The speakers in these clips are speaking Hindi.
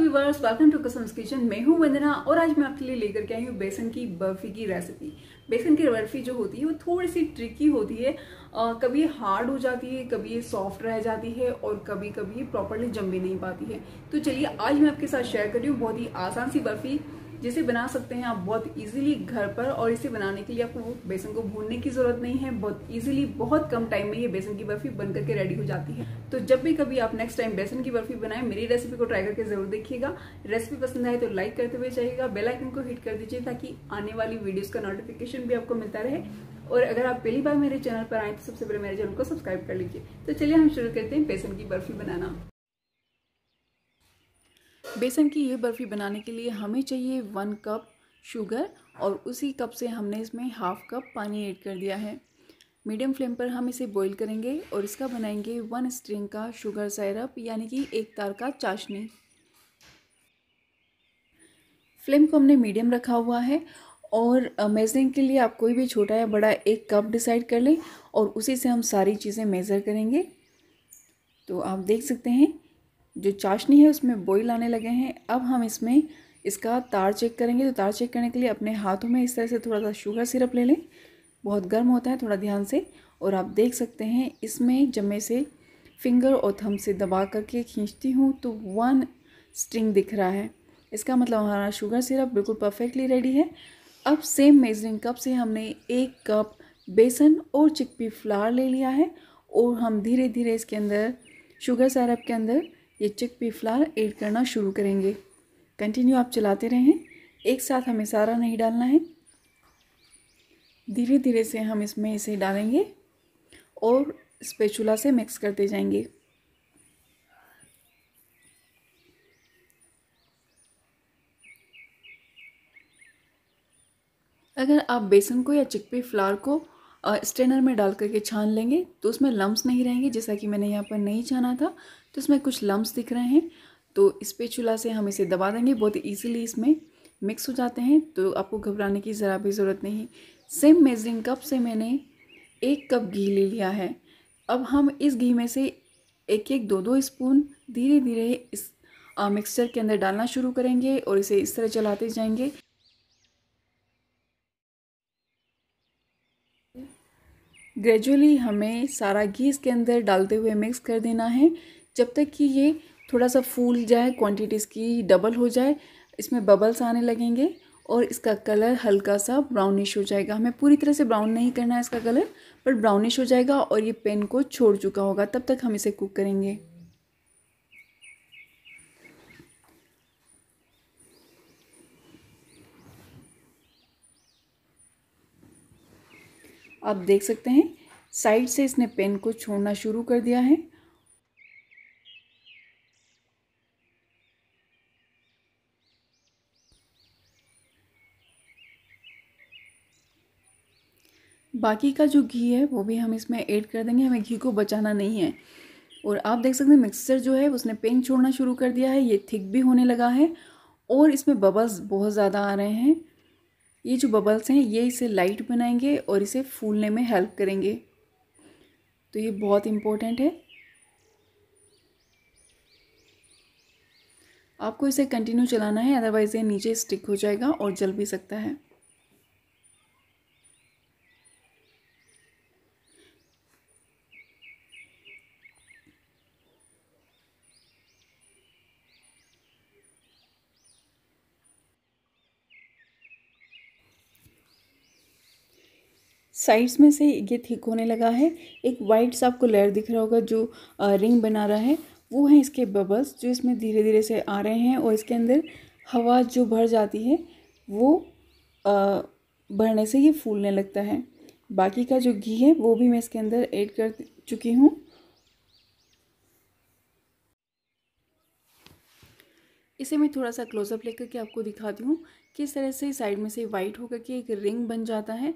व्यूवर्स वेलकम टू कसम्स किचन मैं हूं वंदना और आज मैं आपके लिए लेकर के आई हूँ बेसन की बर्फी की रेसिपी बेसन की बर्फी जो होती है वो थोड़ी सी ट्रिकी होती है आ, कभी हार्ड हो जाती है कभी सॉफ्ट रह जाती है और कभी कभी प्रॉपरली जम भी नहीं पाती है तो चलिए आज मैं आपके साथ शेयर कर रही हूँ बहुत ही आसान सी बर्फी जिसे बना सकते हैं आप बहुत इजीली घर पर और इसे बनाने के लिए आपको बेसन को भूनने की जरूरत नहीं है बहुत इजीली बहुत कम टाइम में ये बेसन की बर्फी बन करके रेडी हो जाती है तो जब भी कभी आप नेक्स्ट टाइम बेसन की बर्फी बनाएं मेरी रेसिपी को ट्राई करके जरूर देखिएगा रेसिपी पसंद आए तो लाइक करते हुए जाइएगा बेलाइकन को हिट कर दीजिए ताकि आने वाली वीडियोज का नोटिफिकेशन भी आपको मिलता रहे और अगर आप पहली बार मेरे चैनल पर आए तो सबसे पहले मेरे चैनल को सब्सक्राइब कर लीजिए तो चलिए हम शुरू करते हैं बेसन की बर्फी बनाना बेसन की ये बर्फ़ी बनाने के लिए हमें चाहिए वन कप शुगर और उसी कप से हमने इसमें हाफ़ कप पानी ऐड कर दिया है मीडियम फ्लेम पर हम इसे बॉईल करेंगे और इसका बनाएंगे वन स्ट्रिंग का शुगर सायरप यानी कि एक तार का चाशनी फ्लेम को हमने मीडियम रखा हुआ है और मेज़रिंग के लिए आप कोई भी छोटा या बड़ा एक कप डिसाइड कर लें और उसी से हम सारी चीज़ें मेज़र करेंगे तो आप देख सकते हैं जो चाशनी है उसमें बॉईल आने लगे हैं अब हम इसमें इसका तार चेक करेंगे तो तार चेक करने के लिए अपने हाथों में इस तरह से थोड़ा सा शुगर सिरप ले लें बहुत गर्म होता है थोड़ा ध्यान से और आप देख सकते हैं इसमें जब मैं से फिंगर और थम से दबा करके खींचती हूँ तो वन स्ट्रिंग दिख रहा है इसका मतलब हमारा शुगर सिरप बिल्कुल परफेक्टली रेडी है अब सेम मेजरिंग कप से हमने एक कप बेसन और चिकपी फ्लावर ले लिया है और हम धीरे धीरे इसके अंदर शुगर सिरप के अंदर ये चिक पी फ्लावर ऐड करना शुरू करेंगे कंटिन्यू आप चलाते रहें एक साथ हमें सारा नहीं डालना है धीरे धीरे से हम इसमें इसे डालेंगे और स्पेचुला से मिक्स करते जाएंगे अगर आप बेसन को या चिकपी फ्लावर को स्ट्रेनर में डाल करके छान लेंगे तो उसमें लम्ब्स नहीं रहेंगे जैसा कि मैंने यहाँ पर नहीं छाना था तो इसमें कुछ लम्ब दिख रहे हैं तो इस पे चूल्हा से हम इसे दबा देंगे बहुत ईजिली इसमें मिक्स हो जाते हैं तो आपको घबराने की ज़रा भी ज़रूरत नहीं सेम मेजरिंग कप से मैंने एक कप घी ले लिया है अब हम इस घी में से एक एक दो दो स्पून धीरे धीरे इस मिक्सचर के अंदर डालना शुरू करेंगे और इसे इस तरह चलाते जाएंगे ग्रेजुअली हमें सारा घी इसके अंदर डालते हुए मिक्स कर देना है जब तक कि ये थोड़ा सा फूल जाए क्वांटिटीज़ की डबल हो जाए इसमें बबल्स आने लगेंगे और इसका कलर हल्का सा ब्राउनिश हो जाएगा हमें पूरी तरह से ब्राउन नहीं करना है इसका कलर बट ब्राउनिश हो जाएगा और ये पेन को छोड़ चुका होगा तब तक हम इसे कुक करेंगे आप देख सकते हैं साइड से इसने पेन को छोड़ना शुरू कर दिया है बाकी का जो घी है वो भी हम इसमें ऐड कर देंगे हमें घी को बचाना नहीं है और आप देख सकते हैं मिक्सचर जो है उसने पेन छोड़ना शुरू कर दिया है ये थिक भी होने लगा है और इसमें बबल्स बहुत ज़्यादा आ रहे हैं ये जो बबल्स हैं ये इसे लाइट बनाएंगे और इसे फूलने में हेल्प करेंगे तो ये बहुत इम्पोर्टेंट है आपको इसे कंटिन्यू चलाना है अदरवाइज़ ये नीचे स्टिक हो जाएगा और जल भी सकता है साइड्स में से ये थिक होने लगा है एक वाइट सा आपको लेयर दिख रहा होगा जो रिंग बना रहा है वो है इसके बबल्स जो इसमें धीरे धीरे से आ रहे हैं और इसके अंदर हवा जो भर जाती है वो भरने से ये फूलने लगता है बाकी का जो घी है वो भी मैं इसके अंदर ऐड कर चुकी हूँ इसे मैं थोड़ा सा क्लोजअप लेकर के आपको दिखाती हूँ किस तरह से साइड में से वाइट होकर के एक रिंग बन जाता है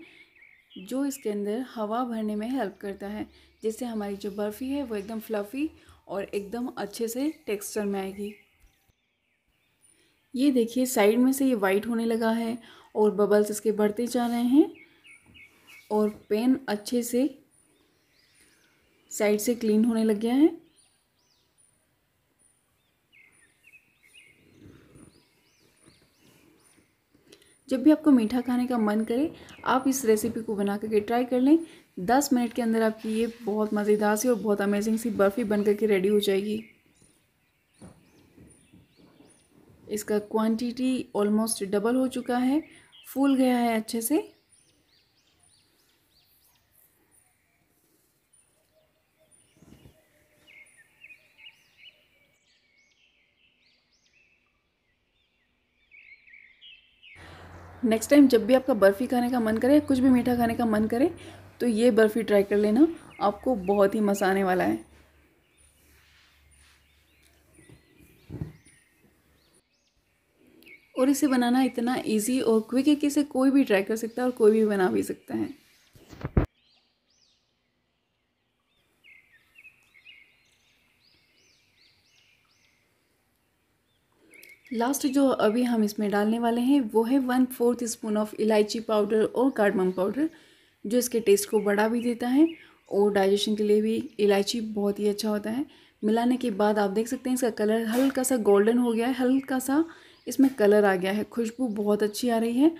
जो इसके अंदर हवा भरने में हेल्प करता है जिससे हमारी जो बर्फ़ी है वो एकदम फ्लफ़ी और एकदम अच्छे से टेक्सचर में आएगी ये देखिए साइड में से ये वाइट होने लगा है और बबल्स इसके बढ़ते जा रहे हैं और पेन अच्छे से साइड से क्लीन होने लग गया है जब भी आपको मीठा खाने का मन करे आप इस रेसिपी को बना करके ट्राई कर लें दस मिनट के अंदर आपकी ये बहुत मज़ेदार सी और बहुत अमेजिंग सी बर्फ़ी बन करके रेडी हो जाएगी इसका क्वांटिटी ऑलमोस्ट डबल हो चुका है फूल गया है अच्छे से नेक्स्ट टाइम जब भी आपका बर्फ़ी खाने का मन करे कुछ भी मीठा खाने का मन करे तो ये बर्फ़ी ट्राई कर लेना आपको बहुत ही मज़ा आने वाला है और इसे बनाना इतना इजी और क्विक है कि इसे कोई भी ट्राई कर सकता है और कोई भी बना भी सकता है लास्ट जो अभी हम इसमें डालने वाले हैं वो है one fourth spoon of elaichi powder और कार्डमम पाउडर जो इसके टेस्ट को बढ़ा भी देता है और डाइजेशन के लिए भी इलायची बहुत ही अच्छा होता है मिलाने के बाद आप देख सकते हैं इसका कलर हल्का सा गोल्डन हो गया है हल्का सा इसमें कलर आ गया है खुशबू बहुत अच्छी आ रही है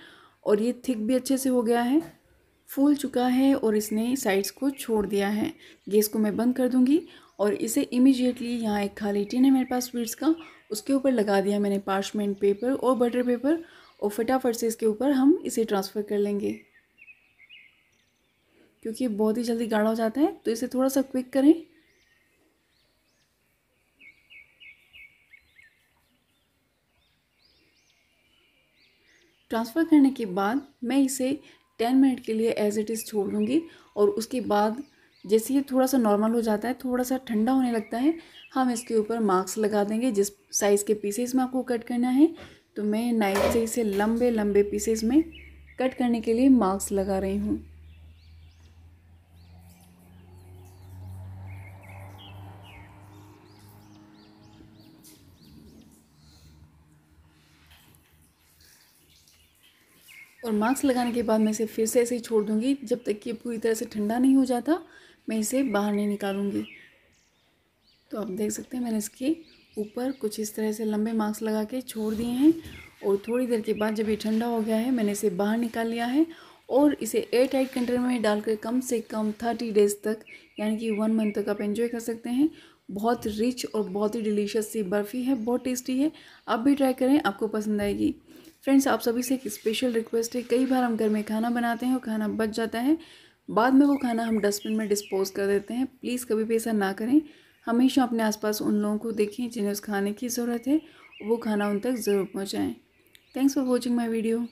और ये थिक भी अच्छे से हो गया है फूल चुका है और इसने साइड्स को छोड़ दिया है गैस को मैं बंद कर दूँगी और इसे इमीजिएटली यहाँ एक खाली टिन है मेरे पास स्वीट्स का उसके ऊपर लगा दिया मैंने पार्चमेंट पेपर और बटर पेपर और फटाफट से इसके ऊपर हम इसे ट्रांसफ़र कर लेंगे क्योंकि बहुत ही जल्दी गाढ़ा हो जाता है तो इसे थोड़ा सा क्विक करें ट्रांसफ़र करने के बाद मैं इसे टेन मिनट के लिए एज़ इट इज़ छोड़ दूँगी और उसके बाद जैसे ये थोड़ा सा नॉर्मल हो जाता है थोड़ा सा ठंडा होने लगता है हम इसके ऊपर मार्क्स लगा देंगे जिस साइज़ के पीसेस में आपको कट करना है तो मैं नाइफ से इसे लंबे लंबे पीसेस में कट करने के लिए मार्क्स लगा रही हूँ और मार्क्स लगाने के बाद मैं इसे फिर से ऐसे ही छोड़ दूंगी जब तक कि पूरी तरह से ठंडा नहीं हो जाता मैं इसे बाहर नहीं निकालूंगी तो आप देख सकते हैं मैंने इसके ऊपर कुछ इस तरह से लंबे मार्क्स लगा के छोड़ दिए हैं और थोड़ी देर के बाद जब ये ठंडा हो गया है मैंने इसे बाहर निकाल लिया है और इसे एयर टाइट कंटेनर में डालकर कम से कम थर्टी डेज तक यानी कि वन मंथ तक आप इन्जॉय कर सकते हैं बहुत रिच और बहुत ही डिलीशियस सी बर्फ़ी है बहुत टेस्टी है आप भी ट्राई करें आपको पसंद आएगी फ्रेंड्स आप सभी से एक स्पेशल रिक्वेस्ट है कई बार हम घर में खाना बनाते हैं और खाना बच जाता है बाद में वो खाना हम डस्टबिन में डिस्पोज कर देते हैं प्लीज़ कभी भी ऐसा ना करें हमेशा अपने आसपास उन लोगों को देखें जिन्हें उस खाने की ज़रूरत है वो खाना उन तक ज़रूर पहुँचाएँ thanks for watching my video